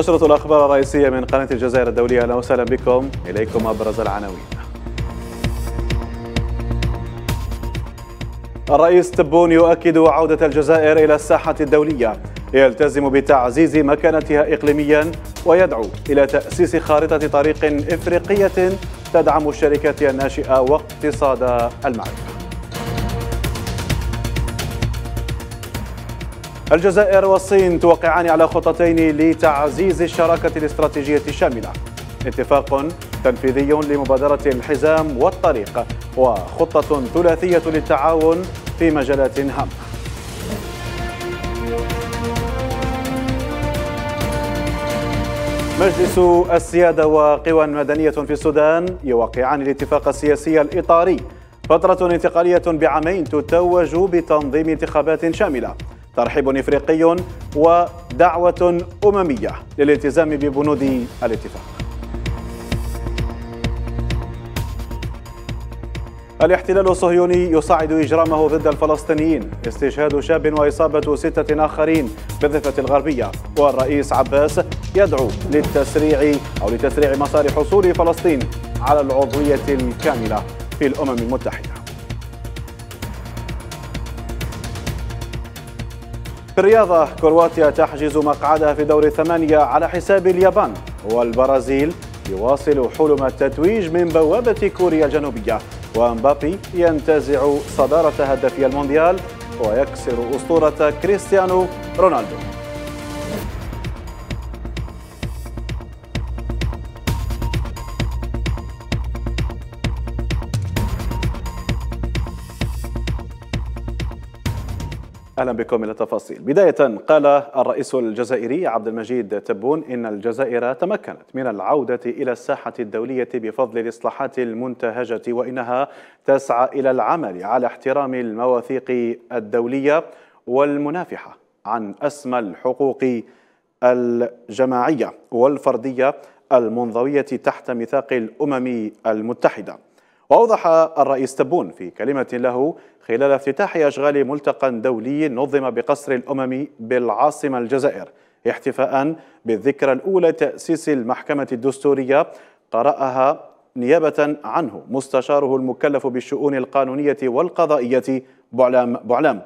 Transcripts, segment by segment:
نشرة الأخبار الرئيسية من قناة الجزائر الدولية أهلا وسهلا بكم إليكم أبرز العناوين الرئيس تبون يؤكد عودة الجزائر إلى الساحة الدولية يلتزم بتعزيز مكانتها إقليميا ويدعو إلى تأسيس خارطة طريق إفريقية تدعم الشركات الناشئة واقتصاد المعرفة الجزائر والصين توقعان على خطتين لتعزيز الشراكة الاستراتيجية الشاملة اتفاق تنفيذي لمبادرة الحزام والطريق وخطة ثلاثية للتعاون في مجالات هامة مجلس السيادة وقوى مدنية في السودان يوقعان الاتفاق السياسي الإطاري فترة انتقالية بعامين تتوج بتنظيم انتخابات شاملة ترحيب إفريقي ودعوة أممية للالتزام ببنود الاتفاق الاحتلال الصهيوني يصعد إجرامه ضد الفلسطينيين استشهاد شاب وإصابة ستة آخرين بالضفة الغربية والرئيس عباس يدعو للتسريع أو لتسريع مسار حصول فلسطين على العضوية الكاملة في الأمم المتحدة في الرياضة كرواتيا تحجز مقعدها في دور الثمانية على حساب اليابان والبرازيل يواصل حلم التتويج من بوابة كوريا الجنوبية ومبابي ينتزع صدارة هدفي المونديال ويكسر أسطورة كريستيانو رونالدو اهلا بكم الى التفاصيل. بدايه قال الرئيس الجزائري عبد المجيد تبون ان الجزائر تمكنت من العوده الى الساحه الدوليه بفضل الاصلاحات المنتهجه وانها تسعى الى العمل على احترام المواثيق الدوليه والمنافحه عن اسمى الحقوق الجماعيه والفرديه المنضويه تحت ميثاق الامم المتحده. وأوضح الرئيس تبون في كلمة له خلال افتتاح أشغال ملتقى دولي نظم بقصر الأمم بالعاصمة الجزائر احتفاء بالذكرى الأولى تأسيس المحكمة الدستورية قرأها نيابة عنه مستشاره المكلف بالشؤون القانونية والقضائية بعلام بعلام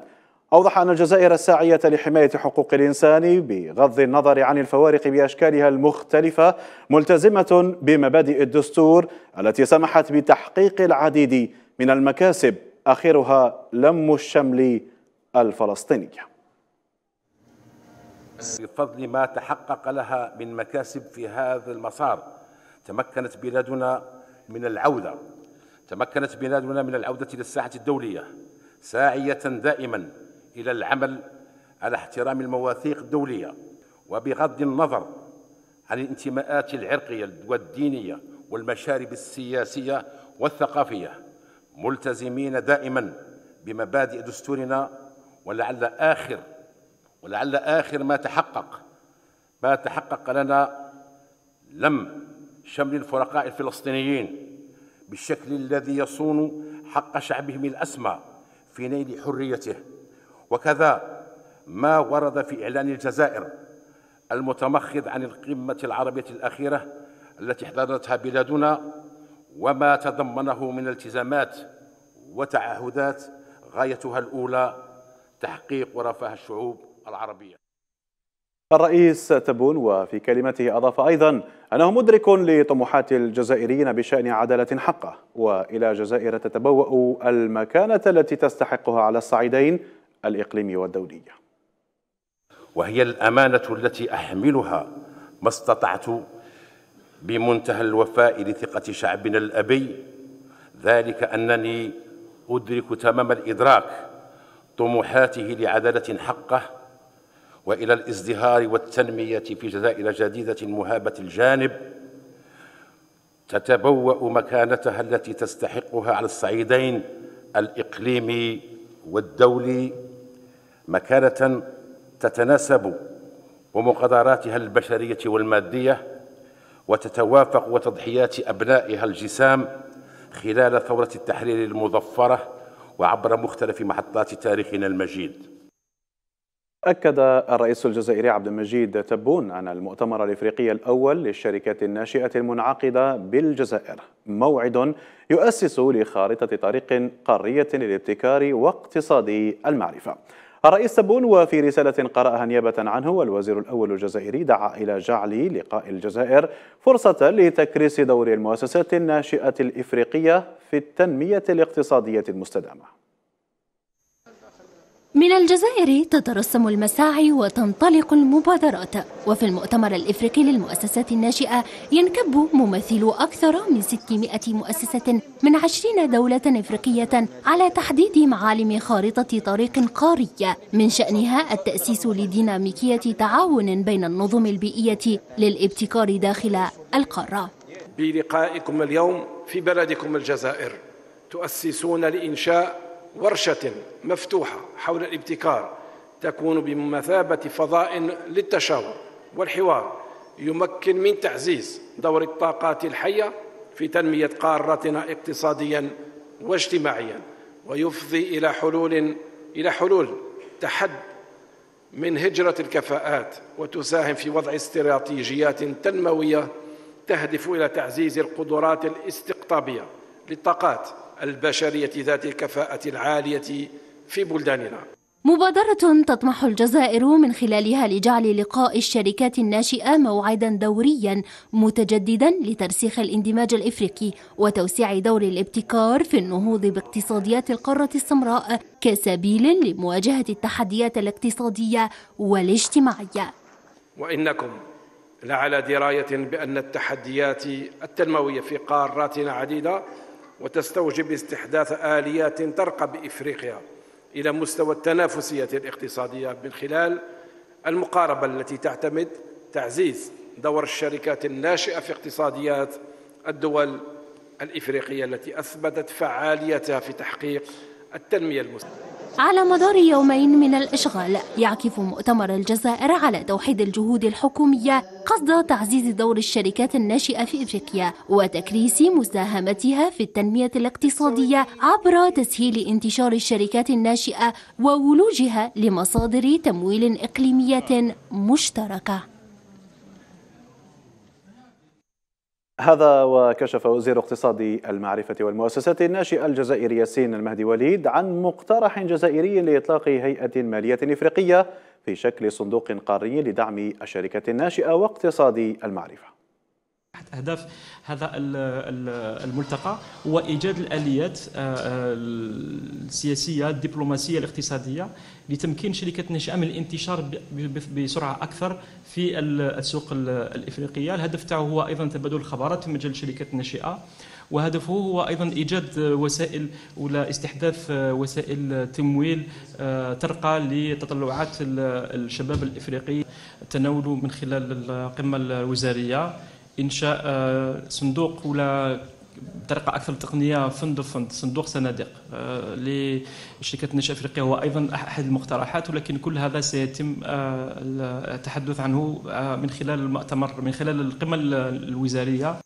أوضح أن الجزائر الساعية لحماية حقوق الإنسان بغض النظر عن الفوارق بأشكالها المختلفة ملتزمة بمبادئ الدستور التي سمحت بتحقيق العديد من المكاسب آخرها لم الشمل الفلسطيني بفضل ما تحقق لها من مكاسب في هذا المسار تمكنت بلادنا من العودة تمكنت بلادنا من العودة للساحة الدولية ساعية دائما إلى العمل على احترام المواثيق الدولية وبغض النظر عن الانتماءات العرقية والدينية والمشارب السياسية والثقافية ملتزمين دائما بمبادئ دستورنا ولعل آخر ولعل آخر ما تحقق ما تحقق لنا لم شمل الفرقاء الفلسطينيين بالشكل الذي يصون حق شعبهم الأسمى في نيل حريته وكذا ما ورد في إعلان الجزائر المتمخض عن القمة العربية الأخيرة التي احضرتها بلادنا وما تضمنه من التزامات وتعهدات غايتها الأولى تحقيق ورفاه الشعوب العربية الرئيس تبون وفي كلمته أضاف أيضا أنه مدرك لطموحات الجزائريين بشأن عدالة حقه وإلى جزائر تتبوأ المكانة التي تستحقها على الصعيدين الإقليمي والدولية وهي الأمانة التي أحملها ما استطعت بمنتهى الوفاء لثقة شعبنا الأبي ذلك أنني أدرك تمام الإدراك طموحاته لعدالة حقه وإلى الازدهار والتنمية في جزائر جديدة مهابة الجانب تتبوأ مكانتها التي تستحقها على الصعيدين الإقليمي والدولي مكانة تتناسب ومقدراتها البشرية والمادية وتتوافق وتضحيات أبنائها الجسام خلال ثورة التحرير المظفرة وعبر مختلف محطات تاريخنا المجيد أكد الرئيس الجزائري عبد المجيد تبون أن المؤتمر الإفريقي الأول للشركات الناشئة المنعقدة بالجزائر موعد يؤسس لخارطة طريق قارية للابتكار واقتصاد المعرفة الرئيس تبون وفي رسالة قرأها نيابة عنه والوزير الأول الجزائري دعا إلى جعل لقاء الجزائر فرصة لتكريس دور المؤسسات الناشئة الإفريقية في التنمية الاقتصادية المستدامة من الجزائر تترسم المساعي وتنطلق المبادرات وفي المؤتمر الإفريقي للمؤسسات الناشئة ينكب ممثل أكثر من 600 مؤسسة من 20 دولة إفريقية على تحديد معالم خارطة طريق قارية من شأنها التأسيس لديناميكية تعاون بين النظم البيئية للابتكار داخل القارة بلقائكم اليوم في بلدكم الجزائر تؤسسون لإنشاء ورشة مفتوحة حول الابتكار تكون بمثابة فضاء للتشاور والحوار يمكن من تعزيز دور الطاقات الحية في تنمية قارتنا اقتصاديا واجتماعيا ويفضي إلى حلول إلى حلول تحد من هجرة الكفاءات وتساهم في وضع استراتيجيات تنموية تهدف إلى تعزيز القدرات الاستقطابية للطاقات البشرية ذات الكفاءة العالية في بلداننا مبادرة تطمح الجزائر من خلالها لجعل لقاء الشركات الناشئة موعدا دوريا متجددا لترسيخ الاندماج الافريقي وتوسيع دور الابتكار في النهوض باقتصاديات القارة السمراء كسبيل لمواجهة التحديات الاقتصادية والاجتماعية. وانكم لعلى دراية بان التحديات التنموية في قاراتنا عديدة وتستوجب استحداث آليات ترقى بإفريقيا إلى مستوى التنافسية الاقتصادية من خلال المقاربة التي تعتمد تعزيز دور الشركات الناشئة في اقتصاديات الدول الإفريقية التي أثبتت فعاليتها في تحقيق التنمية المستدامة على مدار يومين من الإشغال يعكف مؤتمر الجزائر على توحيد الجهود الحكومية قصد تعزيز دور الشركات الناشئة في إفريقيا وتكريس مساهمتها في التنمية الاقتصادية عبر تسهيل انتشار الشركات الناشئة وولوجها لمصادر تمويل إقليمية مشتركة هذا وكشف وزير اقتصاد المعرفة والمؤسسات الناشئة الجزائري ياسين المهدي وليد عن مقترح جزائري لإطلاق هيئة مالية إفريقية في شكل صندوق قاري لدعم الشركات الناشئة واقتصاد المعرفة أحد أهداف هذا الملتقى هو إيجاد الآليات آه، آه، السياسية الدبلوماسية الاقتصادية لتمكين شركة النشأة من الانتشار بسرعة أكثر في السوق الإفريقية الهدف تاعه هو أيضا تبادل الخبرات في مجال شركة الناشئه وهدفه هو ايضا ايجاد وسائل ولا استحداث آه، وسائل تمويل ترقى لتطلعات الشباب الافريقي تناوله من خلال القمه الوزاريه انشاء آه، صندوق ولا بطريقه اكثر تقنيه فند فند صندوق صناديق آه، لشركه النشأ الافريقيه هو ايضا احد المقترحات ولكن كل هذا سيتم آه، التحدث عنه من خلال المؤتمر من خلال القمه الوزاريه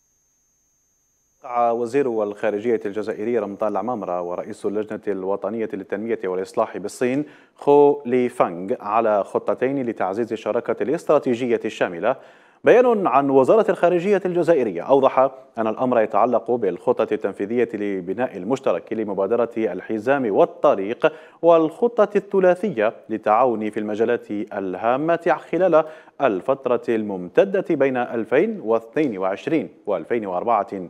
وزير الخارجية الجزائري رمضان العمامرة ورئيس اللجنة الوطنية للتنمية والإصلاح بالصين خو لي فانغ على خطتين لتعزيز الشراكة الاستراتيجية الشاملة بيان عن وزارة الخارجية الجزائرية أوضح أن الأمر يتعلق بالخطة التنفيذية لبناء المشترك لمبادرة الحزام والطريق والخطة الثلاثية للتعاون في المجالات الهامة خلال الفترة الممتدة بين 2022 و 2024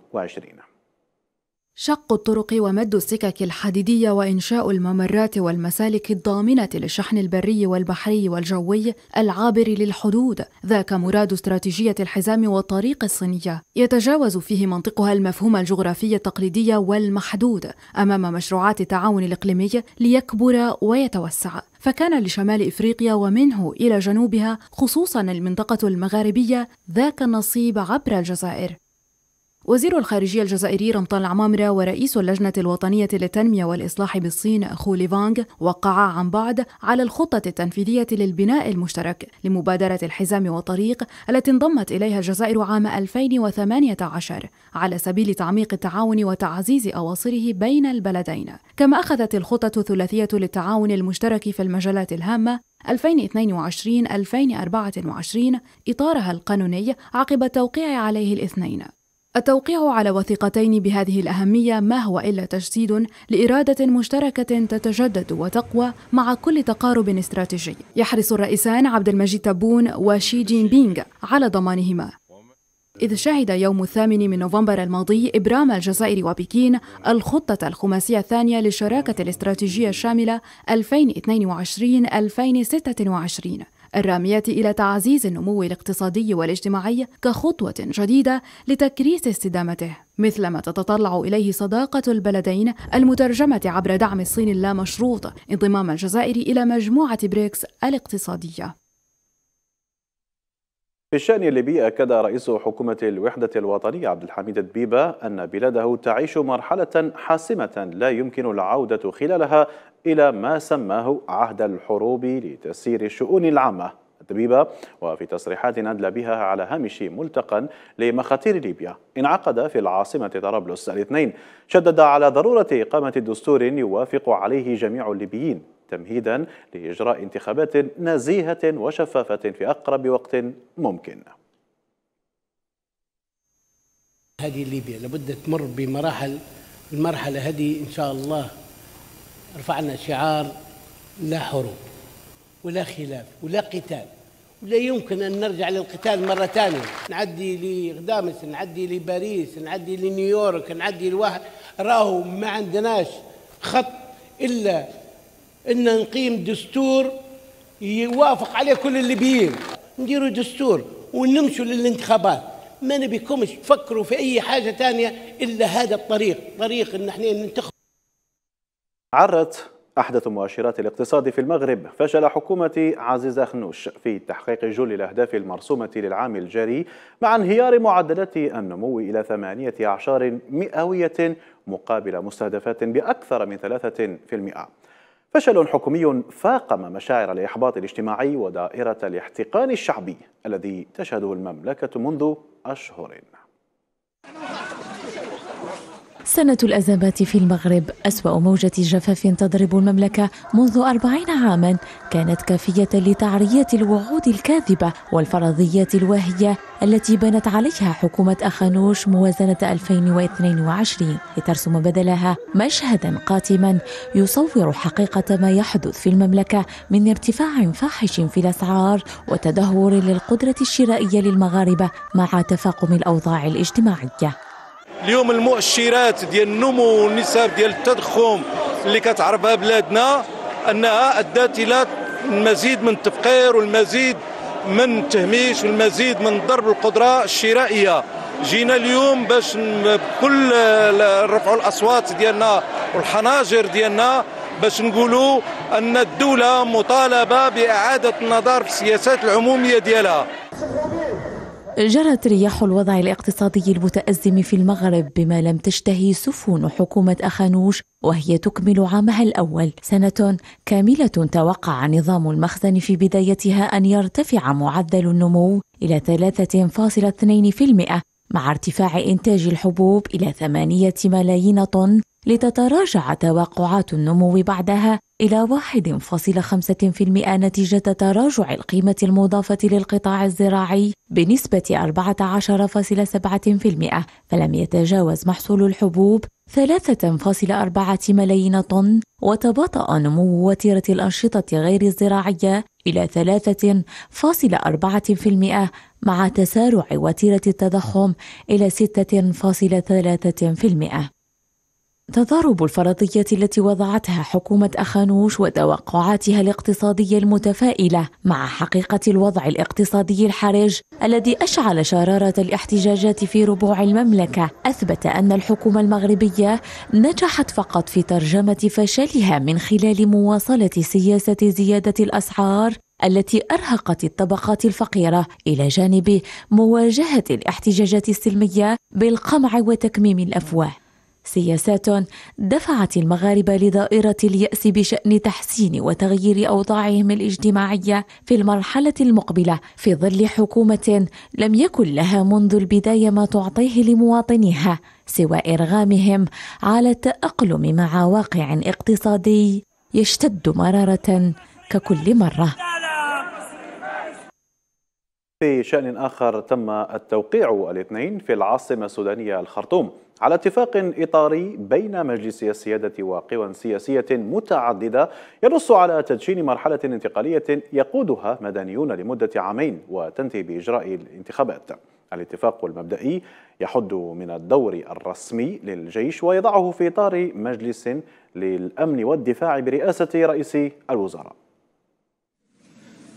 شق الطرق ومد السكك الحديدية وإنشاء الممرات والمسالك الضامنة للشحن البري والبحري والجوي العابر للحدود ذاك مراد استراتيجية الحزام والطريق الصينية يتجاوز فيه منطقها المفهوم الجغرافي التقليدي والمحدود أمام مشروعات التعاون الإقليمي ليكبر ويتوسع فكان لشمال افريقيا ومنه الى جنوبها خصوصا المنطقه المغاربيه ذاك النصيب عبر الجزائر وزير الخارجية الجزائري رمضان العمامرة ورئيس اللجنة الوطنية للتنمية والإصلاح بالصين أخو ليفانغ وقعا عن بعد على الخطة التنفيذية للبناء المشترك لمبادرة الحزام والطريق التي انضمت إليها الجزائر عام 2018 على سبيل تعميق التعاون وتعزيز أواصره بين البلدين كما أخذت الخطة الثلاثية للتعاون المشترك في المجالات الهامة 2022-2024 إطارها القانوني عقب التوقيع عليه الاثنين التوقيع على وثيقتين بهذه الأهمية ما هو إلا تجسيد لإرادة مشتركة تتجدد وتقوى مع كل تقارب استراتيجي يحرص الرئيسان عبد المجيد تبون وشي جين بينغ على ضمانهما إذ شهد يوم الثامن من نوفمبر الماضي إبرام الجزائر وبكين الخطة الخماسية الثانية للشراكة الاستراتيجية الشاملة 2022-2026 الرامية إلى تعزيز النمو الاقتصادي والاجتماعي كخطوة جديدة لتكريس استدامته مثل ما تتطلع إليه صداقة البلدين المترجمة عبر دعم الصين اللامشروط انضمام الجزائر إلى مجموعة بريكس الاقتصادية في الشأن الليبي أكد رئيس حكومة الوحدة الوطنية عبد الحميد الدبيبة أن بلاده تعيش مرحلة حاسمة لا يمكن العودة خلالها إلى ما سماه عهد الحروب لتسيير الشؤون العامة الدبيبة وفي تصريحات أدلى بها على هامش ملتقى لمخاتير ليبيا انعقد في العاصمة طرابلس الاثنين شدد على ضرورة إقامة دستور يوافق عليه جميع الليبيين تمهيدا لإجراء انتخابات نزيهة وشفافة في أقرب وقت ممكن هذه ليبيا لابد تمر بمراحل المرحلة هذه إن شاء الله رفعنا شعار لا حروب ولا خلاف ولا قتال ولا يمكن أن نرجع للقتال مرة ثانية نعدي لغدامس نعدي لباريس نعدي لنيويورك نعدي لواحد راهو ما عندناش خط إلا ان نقيم دستور يوافق عليه كل الليبيين نديروا دستور ونمشوا للانتخابات ما نبيكمش تفكروا في اي حاجه ثانيه الا هذا الطريق طريق ان احنا ننتخب عرت أحدث مؤشرات الاقتصاد في المغرب فشل حكومة عزيز اخنوش في تحقيق جل الأهداف المرسومة للعام الجاري مع انهيار معدلات النمو إلى ثمانية أعشار مئوية مقابل مستهدفات بأكثر من ثلاثة في المئة فشل حكومي فاقم مشاعر الإحباط الاجتماعي ودائرة الاحتقان الشعبي الذي تشهده المملكة منذ أشهر سنة الأزمات في المغرب أسوأ موجة جفاف تضرب المملكة منذ أربعين عاما كانت كافية لتعرية الوعود الكاذبة والفرضيات الواهية التي بنت عليها حكومة أخانوش موازنة 2022 لترسم بدلها مشهدا قاتما يصور حقيقة ما يحدث في المملكة من ارتفاع فاحش في الأسعار وتدهور للقدرة الشرائية للمغاربة مع تفاقم الأوضاع الاجتماعية اليوم المؤشرات ديال النمو والنسب ديال التضخم اللي كتعرفها بلادنا انها ادت الى المزيد من التفقير والمزيد من التهميش والمزيد من ضرب القدره الشرائيه جينا اليوم باش بكل رفع الاصوات ديالنا والحناجر ديالنا باش نقولوا ان الدوله مطالبه باعاده النظر في السياسات العموميه ديالها جرت رياح الوضع الاقتصادي المتأزم في المغرب بما لم تشتهي سفن حكومة أخانوش وهي تكمل عامها الأول سنة كاملة توقع نظام المخزن في بدايتها أن يرتفع معدل النمو إلى 3.2% مع ارتفاع إنتاج الحبوب إلى 8 ملايين طن لتتراجع توقعات النمو بعدها إلى 1.5% نتيجة تراجع القيمة المضافة للقطاع الزراعي بنسبة 14.7% فلم يتجاوز محصول الحبوب 3.4 ملايين طن وتباطأ نمو وتيرة الأنشطة غير الزراعية إلى 3.4% مع تسارع وتيرة التضخم إلى 6.3% تضارب الفرضيات التي وضعتها حكومة أخانوش وتوقعاتها الاقتصادية المتفائلة مع حقيقة الوضع الاقتصادي الحرج الذي أشعل شرارة الاحتجاجات في ربوع المملكة أثبت أن الحكومة المغربية نجحت فقط في ترجمة فشلها من خلال مواصلة سياسة زيادة الأسعار التي ارهقت الطبقات الفقيره الى جانب مواجهه الاحتجاجات السلميه بالقمع وتكميم الافواه سياسات دفعت المغاربه لدائره الياس بشان تحسين وتغيير اوضاعهم الاجتماعيه في المرحله المقبله في ظل حكومه لم يكن لها منذ البدايه ما تعطيه لمواطنيها سوى ارغامهم على التاقلم مع واقع اقتصادي يشتد مراره ككل مره في شأن آخر تم التوقيع الاثنين في العاصمة السودانية الخرطوم على اتفاق إطاري بين مجلس السيادة وقوى سياسية متعددة ينص على تدشين مرحلة انتقالية يقودها مدنيون لمدة عامين وتنتهي بإجراء الانتخابات الاتفاق المبدئي يحد من الدور الرسمي للجيش ويضعه في إطار مجلس للأمن والدفاع برئاسة رئيس الوزراء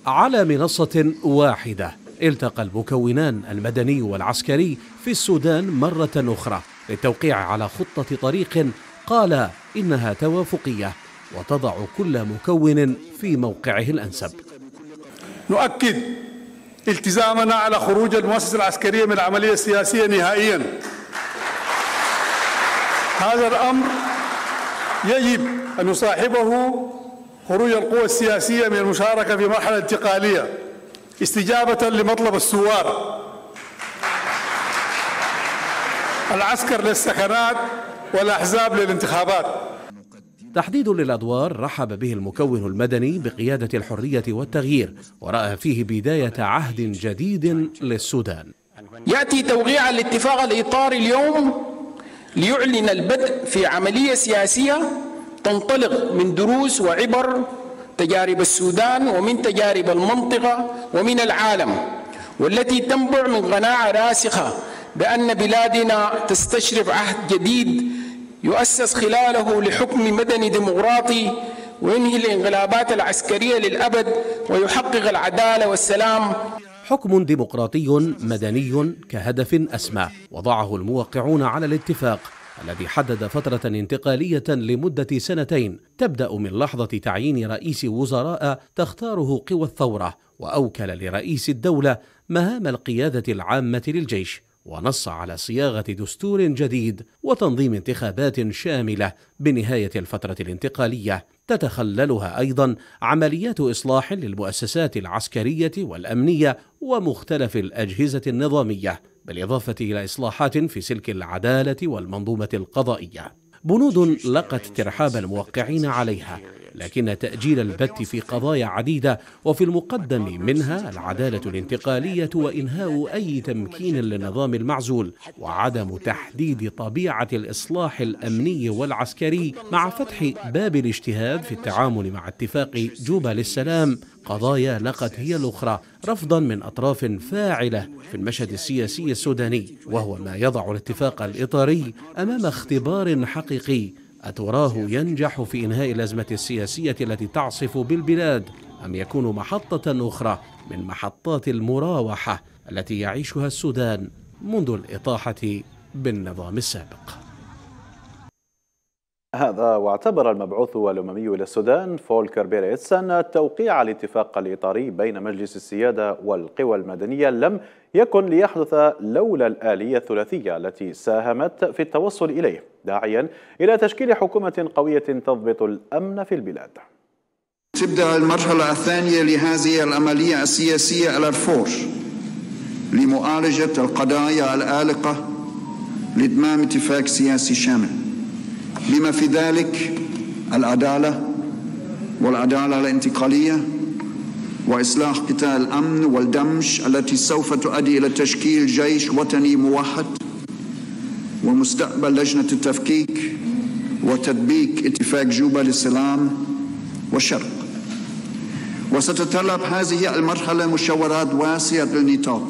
على منصة واحدة التقى المكونان المدني والعسكري في السودان مرة أخرى للتوقيع على خطة طريق قال إنها توافقية وتضع كل مكون في موقعه الأنسب نؤكد التزامنا على خروج المؤسسة العسكرية من العملية السياسية نهائيا هذا الأمر يجب أن يصاحبه خروج القوى السياسية من المشاركة في مرحلة انتقالية استجابة لمطلب الثوار العسكر للسكنات والأحزاب للانتخابات تحديد للادوار رحب به المكون المدني بقياده الحريه والتغيير وراى فيه بدايه عهد جديد للسودان. ياتي توقيع الاتفاق الاطاري اليوم ليعلن البدء في عمليه سياسيه تنطلق من دروس وعبر تجارب السودان ومن تجارب المنطقه ومن العالم والتي تنبع من قناعه راسخه بأن بلادنا تستشرف عهد جديد يؤسس خلاله لحكم مدني ديمقراطي وينهي الانقلابات العسكرية للأبد ويحقق العدالة والسلام حكم ديمقراطي مدني كهدف أسمى وضعه الموقعون على الاتفاق الذي حدد فترة انتقالية لمدة سنتين تبدأ من لحظة تعيين رئيس وزراء تختاره قوى الثورة وأوكل لرئيس الدولة مهام القيادة العامة للجيش ونص على صياغه دستور جديد وتنظيم انتخابات شامله بنهايه الفتره الانتقاليه تتخللها ايضا عمليات اصلاح للمؤسسات العسكريه والامنيه ومختلف الاجهزه النظاميه بالاضافه الى اصلاحات في سلك العداله والمنظومه القضائيه بنود لقت ترحاب الموقعين عليها لكن تأجيل البت في قضايا عديدة وفي المقدم منها العدالة الانتقالية وإنهاء أي تمكين للنظام المعزول وعدم تحديد طبيعة الإصلاح الأمني والعسكري مع فتح باب الاجتهاد في التعامل مع اتفاق جوبا للسلام قضايا لقت هي الأخرى رفضا من أطراف فاعلة في المشهد السياسي السوداني وهو ما يضع الاتفاق الإطاري أمام اختبار حقيقي أتراه ينجح في إنهاء الأزمة السياسية التي تعصف بالبلاد أم يكون محطة أخرى من محطات المراوحة التي يعيشها السودان منذ الإطاحة بالنظام السابق هذا واعتبر المبعوث الأممي إلى السودان فولكر بيريتس أن توقيع الاتفاق الإطاري بين مجلس السيادة والقوى المدنية لم يكن ليحدث لولا الآلية الثلاثية التي ساهمت في التوصل إليه داعيا إلى تشكيل حكومة قوية تضبط الأمن في البلاد تبدأ المرحلة الثانية لهذه العملية السياسية على الفور لمعالجة القضايا الآلقة لإدمام اتفاق سياسي شامل بما في ذلك العدالة والعدالة الانتقالية وإصلاح قطاع الأمن والدمج التي سوف تؤدي إلى تشكيل جيش وطني موحد ومستقبل لجنة التفكيك وتدبيك اتفاق جوبا للسلام والشرق وستتطلب هذه المرحلة مشاورات واسعة النطاق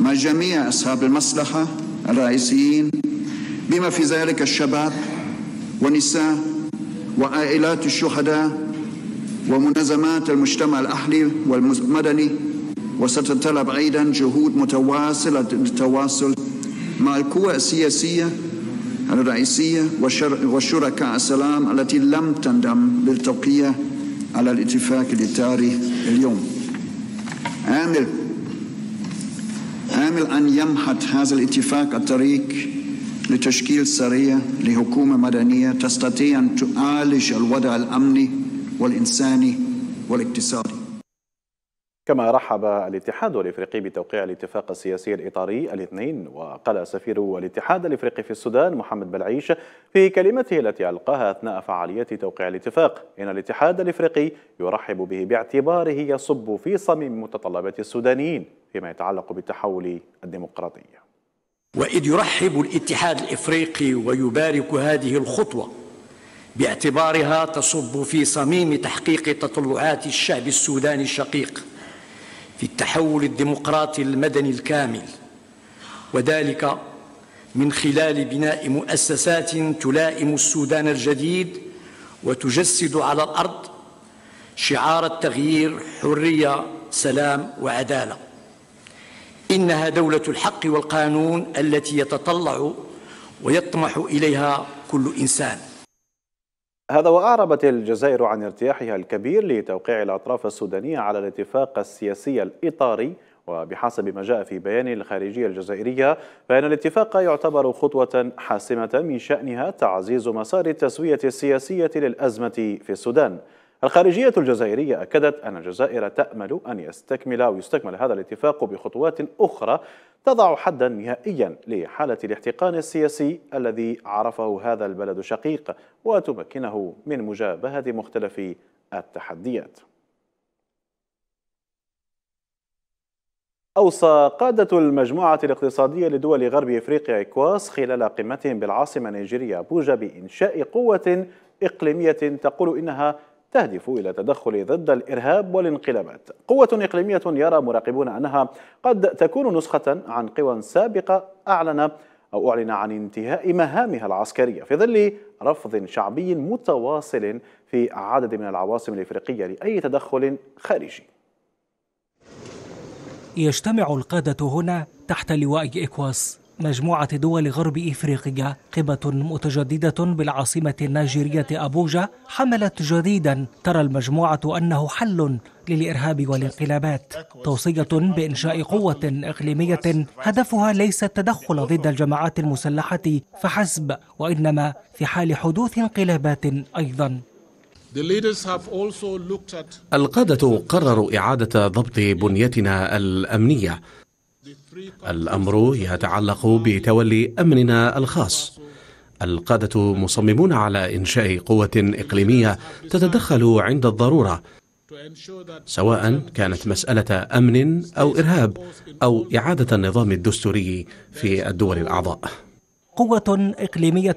مع جميع أصحاب المصلحة الرئيسيين بما في ذلك الشباب ونساء وعائلات الشهداء ومنظمات المجتمع الأهلي والمدني وستتطلب أيضا جهود متواصلة للتواصل مع القوى السياسية الرئيسية وشركاء السلام التي لم تندم بالتوقيع على الاتفاق الإطاري اليوم آمل آمل أن يمحت هذا الاتفاق الطريق لتشكيل سرية لحكومة مدنية تستطيع أن تعالج الوضع الأمني والإنساني والاقتصادي كما رحب الاتحاد الافريقي بتوقيع الاتفاق السياسي الاطاري الاثنين وقال سفير الاتحاد الافريقي في السودان محمد بلعيش في كلمته التي القاها اثناء فعاليه توقيع الاتفاق ان الاتحاد الافريقي يرحب به باعتباره يصب في صميم متطلبات السودانيين فيما يتعلق بالتحول الديمقراطي واذ يرحب الاتحاد الافريقي ويبارك هذه الخطوه باعتبارها تصب في صميم تحقيق تطلعات الشعب السوداني الشقيق في التحول الديمقراطي المدني الكامل وذلك من خلال بناء مؤسسات تلائم السودان الجديد وتجسد على الارض شعار التغيير حريه سلام وعداله إنها دولة الحق والقانون التي يتطلع ويطمح إليها كل إنسان هذا وأعربت الجزائر عن ارتياحها الكبير لتوقيع الأطراف السودانية على الاتفاق السياسي الإطاري وبحسب ما جاء في بيان الخارجية الجزائرية فإن الاتفاق يعتبر خطوة حاسمة من شأنها تعزيز مسار التسوية السياسية للأزمة في السودان الخارجية الجزائرية أكدت أن الجزائر تأمل أن يستكمل ويستكمل هذا الاتفاق بخطوات أخرى تضع حدا نهائيا لحالة الاحتقان السياسي الذي عرفه هذا البلد شقيق وتمكنه من مجابهة مختلف التحديات أوصى قادة المجموعة الاقتصادية لدول غرب إفريقيا إكواس خلال قمتهم بالعاصمة نيجيريا بوجا بإنشاء قوة إقليمية تقول إنها تهدف إلى التدخل ضد الإرهاب والانقلابات قوة إقليمية يرى مراقبون أنها قد تكون نسخة عن قوى سابقة أعلن أو أعلن عن انتهاء مهامها العسكرية في ظل رفض شعبي متواصل في عدد من العواصم الإفريقية لأي تدخل خارجي يجتمع القادة هنا تحت لواء إكواس مجموعة دول غرب إفريقيا قمة متجددة بالعاصمة النيجيرية أبوجا حملت جديدا ترى المجموعة أنه حل للإرهاب والانقلابات توصية بإنشاء قوة إقليمية هدفها ليس التدخل ضد الجماعات المسلحة فحسب وإنما في حال حدوث انقلابات أيضا القادة قرروا إعادة ضبط بنيتنا الأمنية الأمر يتعلق بتولي امننا الخاص القادة مصممون على إنشاء قوة إقليمية تتدخل عند الضرورة سواء كانت مسألة أمن أو إرهاب أو إعادة النظام الدستوري في الدول الأعضاء قوة إقليمية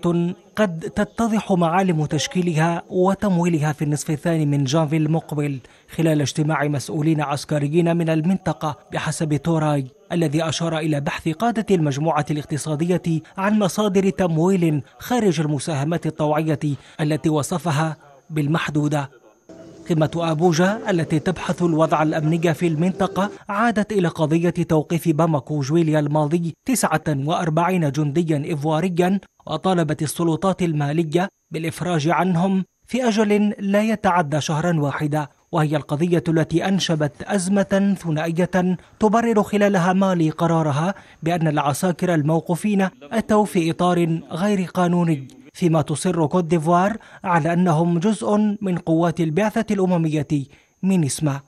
قد تتضح معالم تشكيلها وتمويلها في النصف الثاني من جانفي المقبل خلال اجتماع مسؤولين عسكريين من المنطقة بحسب توراي الذي أشار إلى بحث قادة المجموعة الاقتصادية عن مصادر تمويل خارج المساهمات الطوعية التي وصفها بالمحدودة قمة أبوجا التي تبحث الوضع الأمني في المنطقة عادت إلى قضية توقيف باماكو جويليا الماضي 49 جنديا إيفواريا وطالبت السلطات المالية بالإفراج عنهم في أجل لا يتعدى شهرا واحدا وهي القضية التي أنشبت أزمة ثنائية تبرر خلالها مالي قرارها بأن العساكر الموقوفين أتوا في إطار غير قانوني فيما تصر كوت ديفوار على أنهم جزء من قوات البعثة الأممية مينيسما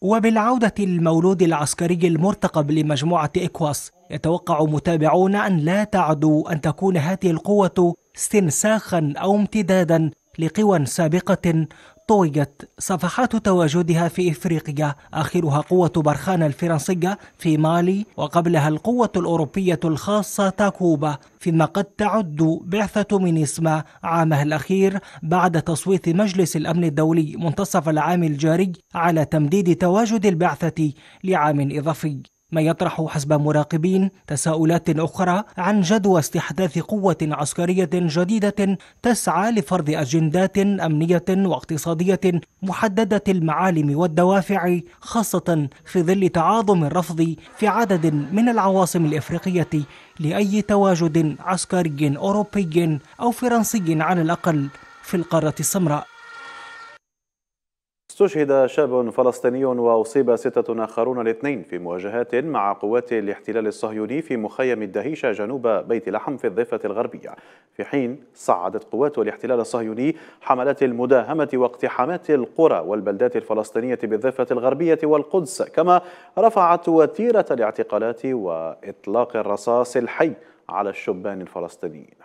وبالعودة المولود العسكري المرتقب لمجموعة إكواس يتوقع متابعون أن لا تعدو أن تكون هذه القوة استنساخا أو امتدادا لقوى سابقة طويت صفحات تواجدها في إفريقيا آخرها قوة برخان الفرنسية في مالي وقبلها القوة الأوروبية الخاصة تاكوبا فيما قد تعد بعثة مينيسما عامها الأخير بعد تصويت مجلس الأمن الدولي منتصف العام الجاري على تمديد تواجد البعثة لعام إضافي ما يطرح حسب مراقبين تساؤلات أخرى عن جدوى استحداث قوة عسكرية جديدة تسعى لفرض أجندات أمنية واقتصادية محددة المعالم والدوافع خاصة في ظل تعاظم الرفض في عدد من العواصم الإفريقية لأي تواجد عسكري أوروبي أو فرنسي على الأقل في القارة السمراء استشهد شاب فلسطيني وأصيب ستة آخرون الاثنين في مواجهات مع قوات الاحتلال الصهيوني في مخيم الدهيشة جنوب بيت لحم في الضفة الغربية في حين صعدت قوات الاحتلال الصهيوني حملات المداهمة واقتحامات القرى والبلدات الفلسطينية بالضفة الغربية والقدس كما رفعت وتيرة الاعتقالات وإطلاق الرصاص الحي على الشبان الفلسطينيين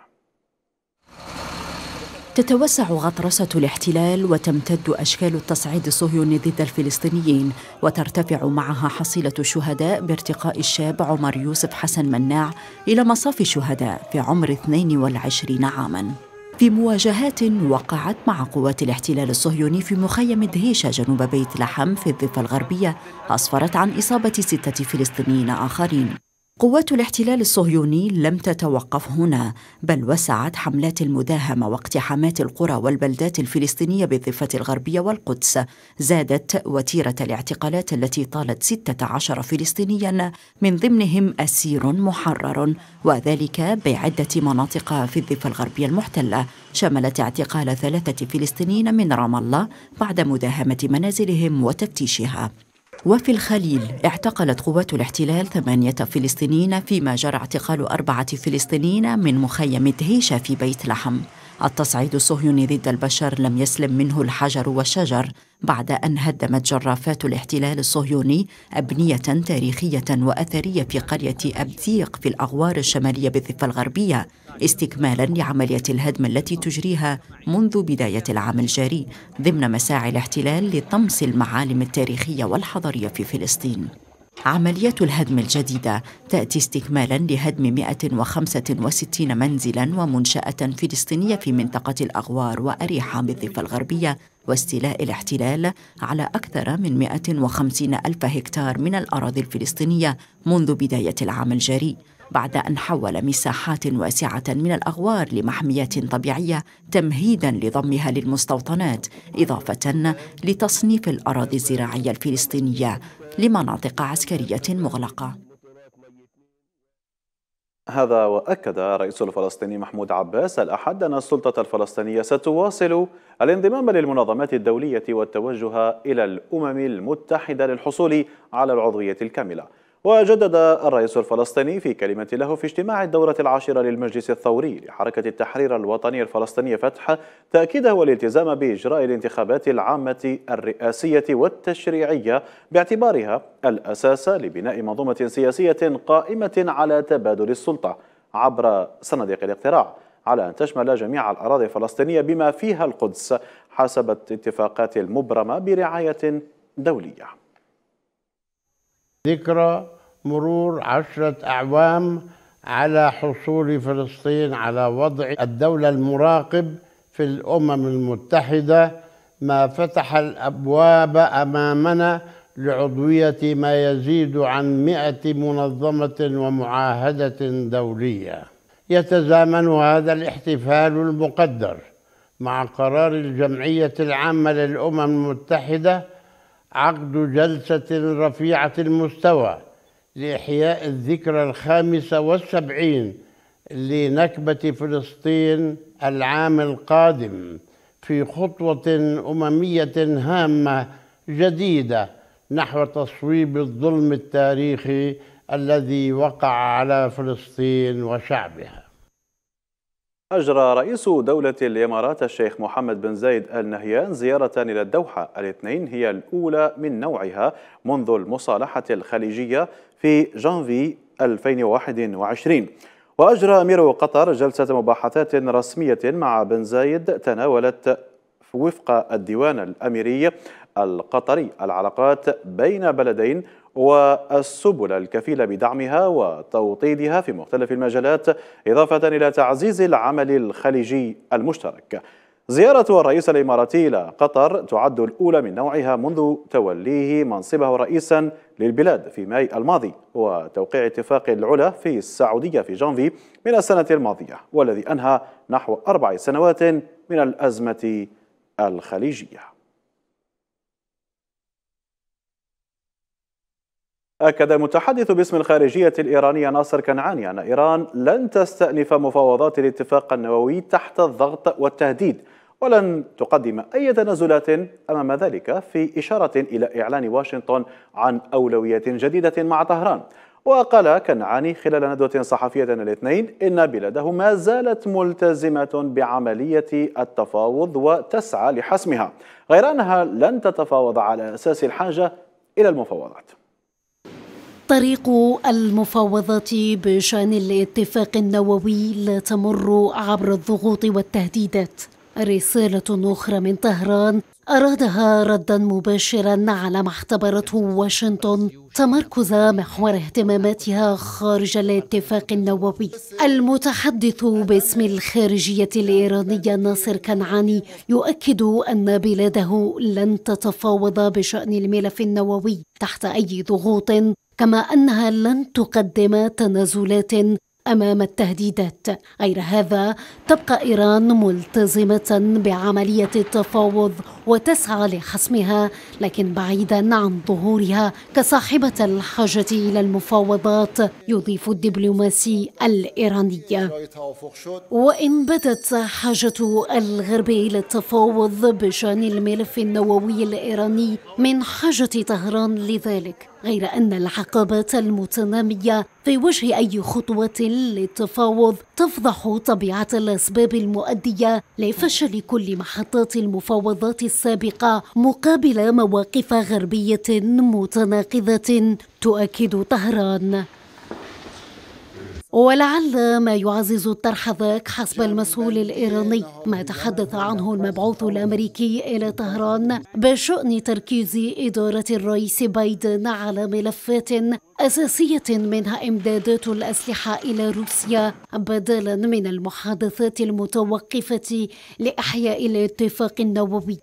تتوسع غطرسة الاحتلال وتمتد أشكال التصعيد الصهيوني ضد الفلسطينيين وترتفع معها حصيلة الشهداء بارتقاء الشاب عمر يوسف حسن مناع إلى مصاف الشهداء في عمر 22 عاماً في مواجهات وقعت مع قوات الاحتلال الصهيوني في مخيم دهيشة جنوب بيت لحم في الضفة الغربية أسفرت عن إصابة ستة فلسطينيين آخرين قوات الاحتلال الصهيوني لم تتوقف هنا بل وسعت حملات المداهمه واقتحامات القرى والبلدات الفلسطينيه بالضفه الغربيه والقدس زادت وتيره الاعتقالات التي طالت 16 فلسطينيا من ضمنهم اسير محرر وذلك بعده مناطق في الضفه الغربيه المحتله شملت اعتقال ثلاثه فلسطينيين من رام الله بعد مداهمه منازلهم وتفتيشها وفي الخليل اعتقلت قوات الاحتلال ثمانية فلسطينيين فيما جرى اعتقال أربعة فلسطينيين من مخيم دهيشة في بيت لحم التصعيد الصهيوني ضد البشر لم يسلم منه الحجر والشجر بعد أن هدمت جرافات الاحتلال الصهيوني أبنية تاريخية وأثرية في قرية أبزيق في الأغوار الشمالية بالضفة الغربية استكمالا لعملية الهدم التي تجريها منذ بداية العام الجاري ضمن مساعي الاحتلال لطمس المعالم التاريخية والحضارية في فلسطين عملية الهدم الجديدة تأتي استكمالا لهدم 165 منزلا ومنشأة فلسطينية في منطقة الأغوار وأريحة بالضفة الغربية واستيلاء الاحتلال على أكثر من 150 ألف هكتار من الأراضي الفلسطينية منذ بداية العام الجاري بعد أن حول مساحات واسعة من الأغوار لمحميات طبيعية تمهيدا لضمها للمستوطنات إضافة لتصنيف الأراضي الزراعية الفلسطينية لمناطق عسكرية مغلقة هذا وأكد الرئيس الفلسطيني محمود عباس الأحد أن السلطة الفلسطينية ستواصل الانضمام للمنظمات الدولية والتوجه إلى الأمم المتحدة للحصول على العضوية الكاملة وجدد الرئيس الفلسطيني في كلمة له في اجتماع الدورة العاشرة للمجلس الثوري لحركة التحرير الوطني الفلسطيني فتح تأكيده والالتزام بإجراء الانتخابات العامة الرئاسية والتشريعية باعتبارها الأساس لبناء منظومة سياسية قائمة على تبادل السلطة عبر صناديق الاقتراع على أن تشمل جميع الأراضي الفلسطينية بما فيها القدس حسب الاتفاقات المبرمة برعاية دولية ذكرى مرور عشرة أعوام على حصول فلسطين على وضع الدولة المراقب في الأمم المتحدة ما فتح الأبواب أمامنا لعضوية ما يزيد عن مئة منظمة ومعاهدة دولية يتزامن هذا الاحتفال المقدر مع قرار الجمعية العامة للأمم المتحدة عقد جلسة رفيعة المستوى لإحياء الذكرى الخامسة والسبعين لنكبة فلسطين العام القادم في خطوة أممية هامة جديدة نحو تصويب الظلم التاريخي الذي وقع على فلسطين وشعبها أجرى رئيس دولة الإمارات الشيخ محمد بن زايد آل نهيان زيارة إلى الدوحة الاثنين هي الأولى من نوعها منذ المصالحة الخليجية في جانفي 2021 وأجرى أمير قطر جلسة مباحثات رسمية مع بن زايد تناولت وفق الديوان الأميري القطري العلاقات بين بلدين والسبل الكفيلة بدعمها وتوطيدها في مختلف المجالات إضافة إلى تعزيز العمل الخليجي المشترك زيارة الرئيس الإماراتي إلى قطر تعد الأولى من نوعها منذ توليه منصبه رئيسا للبلاد في ماي الماضي وتوقيع اتفاق العلا في السعودية في جانفي من السنة الماضية والذي أنهى نحو أربع سنوات من الأزمة الخليجية أكد المتحدث باسم الخارجية الإيرانية ناصر كنعاني أن إيران لن تستأنف مفاوضات الاتفاق النووي تحت الضغط والتهديد ولن تقدم أي تنازلات أمام ذلك في إشارة إلى إعلان واشنطن عن أولويات جديدة مع طهران وقال كنعاني خلال ندوة صحفية الاثنين إن بلاده ما زالت ملتزمة بعملية التفاوض وتسعى لحسمها غير أنها لن تتفاوض على أساس الحاجة إلى المفاوضات طريق المفاوضات بشان الاتفاق النووي لا تمر عبر الضغوط والتهديدات رسالة أخرى من طهران أرادها ردا مباشرا على ما اعتبرته واشنطن تمركز محور اهتماماتها خارج الاتفاق النووي المتحدث باسم الخارجية الإيرانية ناصر كنعاني يؤكد أن بلاده لن تتفاوض بشأن الملف النووي تحت أي ضغوط كما أنها لن تقدم تنازلات أمام التهديدات غير هذا تبقى إيران ملتزمة بعملية التفاوض وتسعى لحسمها لكن بعيدا عن ظهورها كصاحبة الحاجة إلى المفاوضات يضيف الدبلوماسي الإيراني وإن بدت حاجة الغرب إلى التفاوض بشأن الملف النووي الإيراني من حاجة طهران لذلك غير أن العقبات المتنامية في وجه أي خطوة للتفاوض تفضح طبيعة الأسباب المؤدية لفشل كل محطات المفاوضات السابقة مقابل مواقف غربية متناقضة تؤكد طهران ولعل ما يعزز الطرح ذاك حسب المسؤول الإيراني ما تحدث عنه المبعوث الأمريكي إلى طهران بشأن تركيز إدارة الرئيس بايدن على ملفات أساسية منها إمدادات الأسلحة إلى روسيا بدلا من المحادثات المتوقفة لإحياء الاتفاق النووي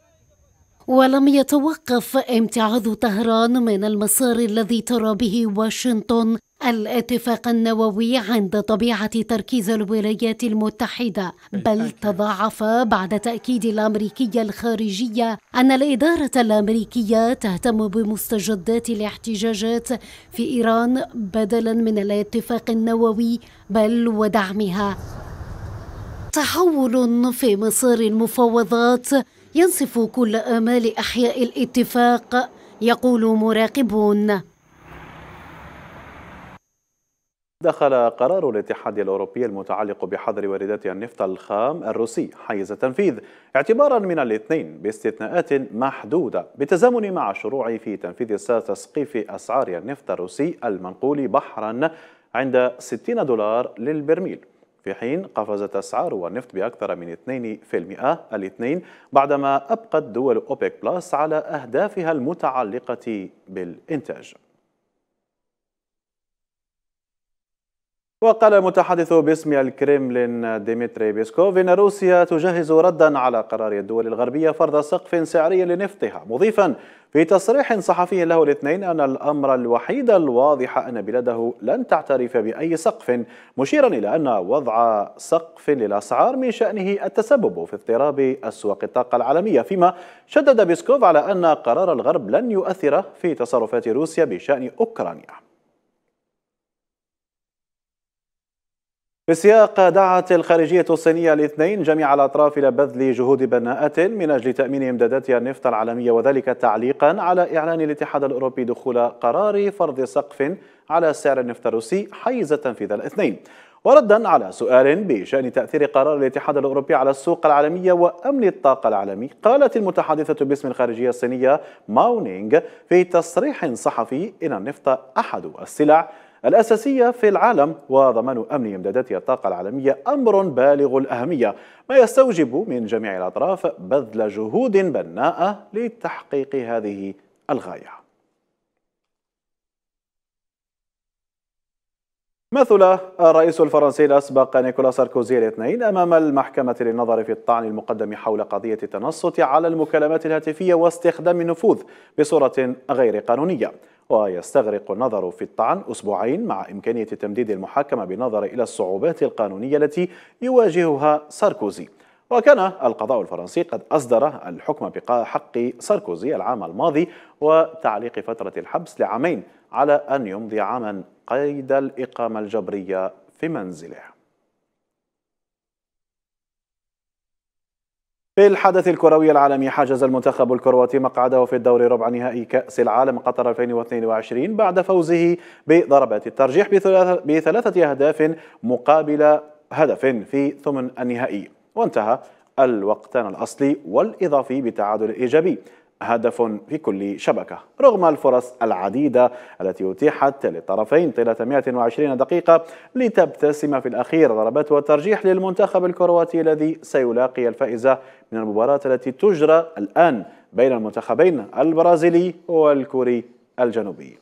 ولم يتوقف امتعاض طهران من المسار الذي ترى به واشنطن الاتفاق النووي عند طبيعة تركيز الولايات المتحدة إيه، بل تضاعف بعد تأكيد الأمريكية الخارجية أن الإدارة الأمريكية تهتم بمستجدات الاحتجاجات في إيران بدلا من الاتفاق النووي بل ودعمها تحول في مسار المفاوضات ينصف كل آمال إحياء الاتفاق يقول مراقبون دخل قرار الاتحاد الأوروبي المتعلق بحظر واردات النفط الخام الروسي حيز التنفيذ اعتبارا من الاثنين باستثناءات محدودة بالتزامن مع الشروع في تنفيذ تسقيف أسعار النفط الروسي المنقول بحرا عند 60 دولار للبرميل في حين قفزت أسعار النفط بأكثر من 2% الاثنين بعدما أبقت دول أوبيك بلاس على أهدافها المتعلقة بالإنتاج وقال المتحدث باسم الكريملين ديمتري بيسكوف إن روسيا تجهز ردا على قرار الدول الغربية فرض سقف سعري لنفطها مضيفا في تصريح صحفي له الاثنين أن الأمر الوحيد الواضح أن بلاده لن تعترف بأي سقف مشيرا إلى أن وضع سقف للأسعار من شأنه التسبب في اضطراب أسواق الطاقة العالمية فيما شدد بيسكوف على أن قرار الغرب لن يؤثر في تصرفات روسيا بشأن أوكرانيا في سياق دعت الخارجية الصينية الاثنين جميع الأطراف إلى بذل جهود بناءة من أجل تأمين إمداداتها النفط العالمية وذلك تعليقا على إعلان الاتحاد الأوروبي دخول قرار فرض سقف على سعر النفط الروسي حيز تنفيذ الاثنين وردا على سؤال بشأن تأثير قرار الاتحاد الأوروبي على السوق العالمية وأمن الطاقة العالمي قالت المتحدثة باسم الخارجية الصينية ماونينغ في تصريح صحفي إن النفط أحد السلع الأساسية في العالم وضمان أمن إمدادات الطاقة العالمية أمر بالغ الأهمية ما يستوجب من جميع الأطراف بذل جهود بناءة لتحقيق هذه الغاية مثل الرئيس الفرنسي الأسبق نيكولا ساركوزي الاثنين أمام المحكمة للنظر في الطعن المقدم حول قضية التنصت على المكالمات الهاتفية واستخدام النفوذ بصورة غير قانونية ويستغرق النظر في الطعن أسبوعين مع إمكانية تمديد المحاكمة بالنظر إلى الصعوبات القانونية التي يواجهها ساركوزي وكان القضاء الفرنسي قد أصدر الحكم بحق ساركوزي العام الماضي وتعليق فترة الحبس لعامين على أن يمضي عاما قيد الإقامة الجبرية في منزله في الحدث الكروي العالمي حجز المنتخب الكرواتي مقعده في الدور ربع نهائي كأس العالم قطر 2022 بعد فوزه بضربات الترجيح بثلاثة أهداف مقابل هدف في ثمن النهائي وانتهى الوقتان الأصلي والإضافي بتعادل إيجابي هدف في كل شبكة رغم الفرص العديدة التي أتيحت للطرفين طيلة 120 دقيقة لتبتسم في الأخير ضربات وترجيح للمنتخب الكرواتي الذي سيلاقي الفائز من المباراة التي تجرى الآن بين المنتخبين البرازيلي والكوري الجنوبي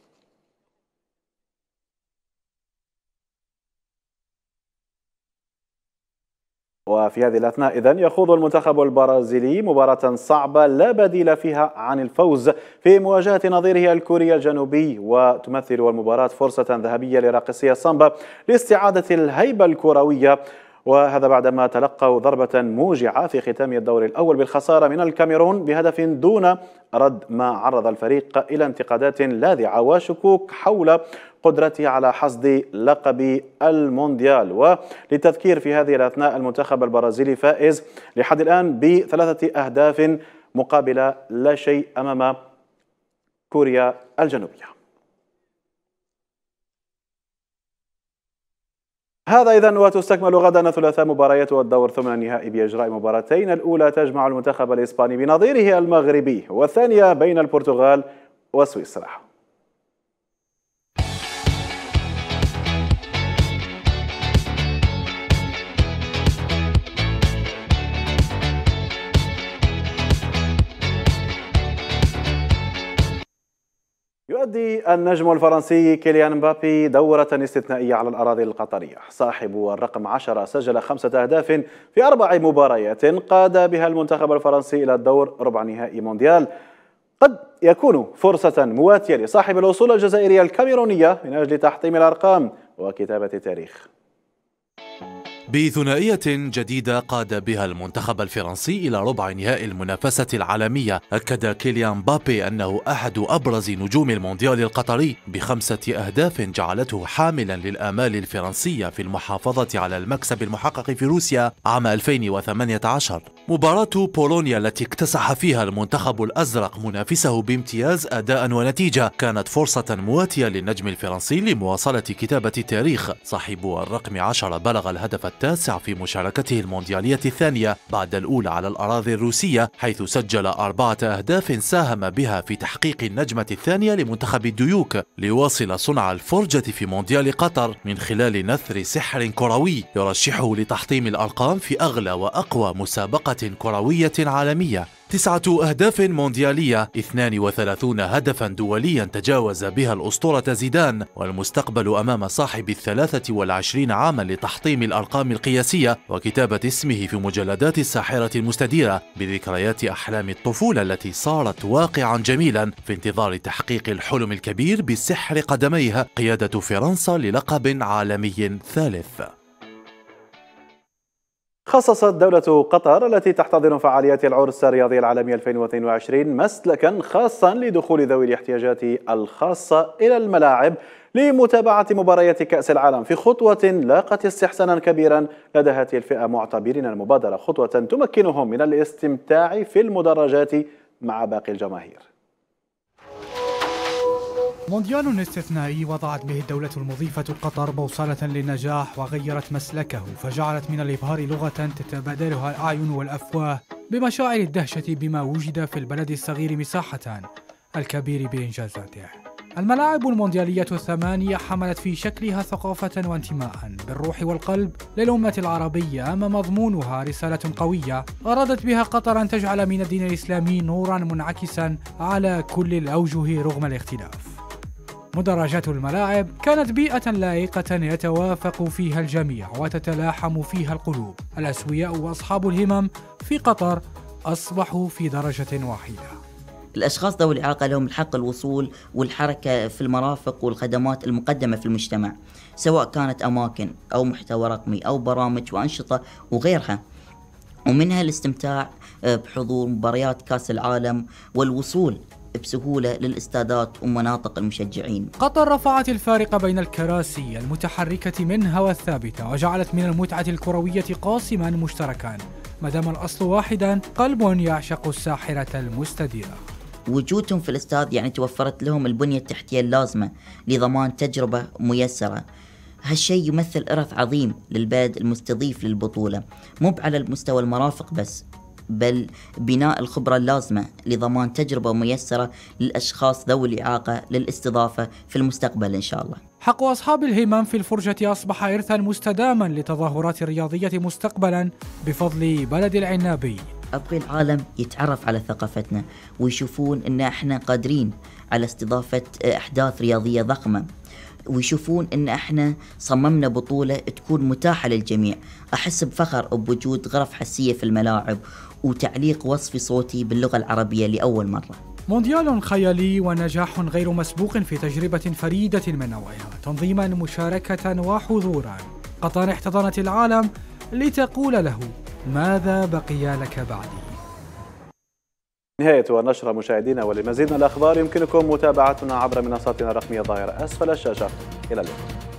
وفي هذه الأثناء إذن يخوض المنتخب البرازيلي مباراة صعبة لا بديل فيها عن الفوز في مواجهة نظيره الكوري الجنوبي وتمثل المباراة فرصة ذهبية لراقصية السامبا لاستعادة الهيبة الكروية وهذا بعدما تلقوا ضربة موجعة في ختام الدور الأول بالخسارة من الكاميرون بهدف دون رد ما عرض الفريق إلى انتقادات لاذعة وشكوك حول قدرته على حصد لقب المونديال وللتذكير في هذه الأثناء المنتخب البرازيلي فائز لحد الآن بثلاثة أهداف مقابل لا شيء أمام كوريا الجنوبية هذا إذا وتستكمل غدا الثلاثاء مباريات الدور ثمن النهائي بإجراء مباراتين الأولى تجمع المنتخب الإسباني بنظيره المغربي والثانية بين البرتغال وسويسرا يؤدي النجم الفرنسي كيليان مبابي دورة استثنائية على الأراضي القطرية صاحب الرقم 10 سجل خمسة أهداف في أربع مباريات قاد بها المنتخب الفرنسي إلى الدور ربع نهائي مونديال قد يكون فرصة مواتية لصاحب الأصول الجزائرية الكاميرونية من أجل تحطيم الأرقام وكتابة تاريخ بثنائية جديدة قاد بها المنتخب الفرنسي إلى ربع نهائي المنافسة العالمية أكد كيليان بابي أنه أحد أبرز نجوم المونديال القطري بخمسة أهداف جعلته حاملا للآمال الفرنسية في المحافظة على المكسب المحقق في روسيا عام 2018 مباراة بولونيا التي اكتسح فيها المنتخب الأزرق منافسه بامتياز أداء ونتيجة كانت فرصة مواتية للنجم الفرنسي لمواصلة كتابة التاريخ صاحب الرقم عشر بلغ الهدف التاسع في مشاركته المونديالية الثانية بعد الأولى على الأراضي الروسية حيث سجل أربعة أهداف ساهم بها في تحقيق النجمة الثانية لمنتخب الديوك ليواصل صنع الفرجة في مونديال قطر من خلال نثر سحر كروي يرشحه لتحطيم الأرقام في أغلى وأقوى مسابقة كروية عالمية تسعة أهداف مونديالية 32 هدفا دوليا تجاوز بها الأسطورة زيدان والمستقبل أمام صاحب الثلاثة والعشرين عاما لتحطيم الأرقام القياسية وكتابة اسمه في مجلدات الساحرة المستديرة بذكريات أحلام الطفولة التي صارت واقعا جميلا في انتظار تحقيق الحلم الكبير بسحر قدميها قيادة فرنسا للقب عالمي ثالث خصصت دولة قطر التي تحتضن فعاليات العرس الرياضي العالمي 2022 مسلكا خاصا لدخول ذوي الاحتياجات الخاصة إلى الملاعب لمتابعة مباريات كأس العالم في خطوة لاقت استحسانا كبيرا لدى هذه الفئة معتبرين المبادرة خطوة تمكنهم من الاستمتاع في المدرجات مع باقي الجماهير مونديال استثنائي وضعت به الدولة المضيفة قطر بوصلة للنجاح وغيرت مسلكه فجعلت من الإبهار لغة تتبادلها الأعين والأفواه بمشاعر الدهشة بما وجد في البلد الصغير مساحة الكبير بإنجازاته الملاعب المونديالية الثمانية حملت في شكلها ثقافة وانتماء بالروح والقلب للأمة العربية أما مضمونها رسالة قوية أرادت بها قطر أن تجعل من الدين الإسلامي نورا منعكسا على كل الأوجه رغم الاختلاف مدرجات الملاعب كانت بيئة لائقة يتوافق فيها الجميع وتتلاحم فيها القلوب الأسوياء وأصحاب الهمم في قطر أصبحوا في درجة واحدة الأشخاص ذوي الإعاقة لهم الحق الوصول والحركة في المرافق والخدمات المقدمة في المجتمع سواء كانت أماكن أو محتوى رقمي أو برامج وأنشطة وغيرها ومنها الاستمتاع آه، بحضور مباريات كأس العالم والوصول بسهولة للاستادات ومناطق المشجعين قطر رفعت الفارق بين الكراسي المتحركة منها والثابتة وجعلت من المتعة الكروية قاسما مشتركا ما دام الأصل واحدا قلب يعشق الساحرة المستديرة وجودهم في الاستاد يعني توفرت لهم البنية التحتية اللازمة لضمان تجربة ميسرة هالشيء يمثل إرث عظيم للبلد المستضيف للبطولة مو على المستوى المرافق بس بل بناء الخبرة اللازمة لضمان تجربة ميسرة للأشخاص ذوي الإعاقة للاستضافة في المستقبل إن شاء الله حق أصحاب الهمم في الفرجة أصبح إرثا مستداما للتظاهرات الرياضية مستقبلا بفضل بلد العنابي أبغي العالم يتعرف على ثقافتنا ويشوفون أن احنا قادرين على استضافة أحداث رياضية ضخمة ويشوفون ان احنا صممنا بطولة تكون متاحة للجميع احس بفخر بوجود غرف حسية في الملاعب وتعليق وصفي صوتي باللغة العربية لأول مرة مونديال خيالي ونجاح غير مسبوق في تجربة فريدة من نوعها تنظيما مشاركة وحضورا قطر احتضنت العالم لتقول له ماذا بقي لك بعدي نهاية النشرة مشاهدينا ولمزيد من الأخبار يمكنكم متابعتنا عبر منصاتنا الرقمية الظاهرة أسفل الشاشة إلى اللقاء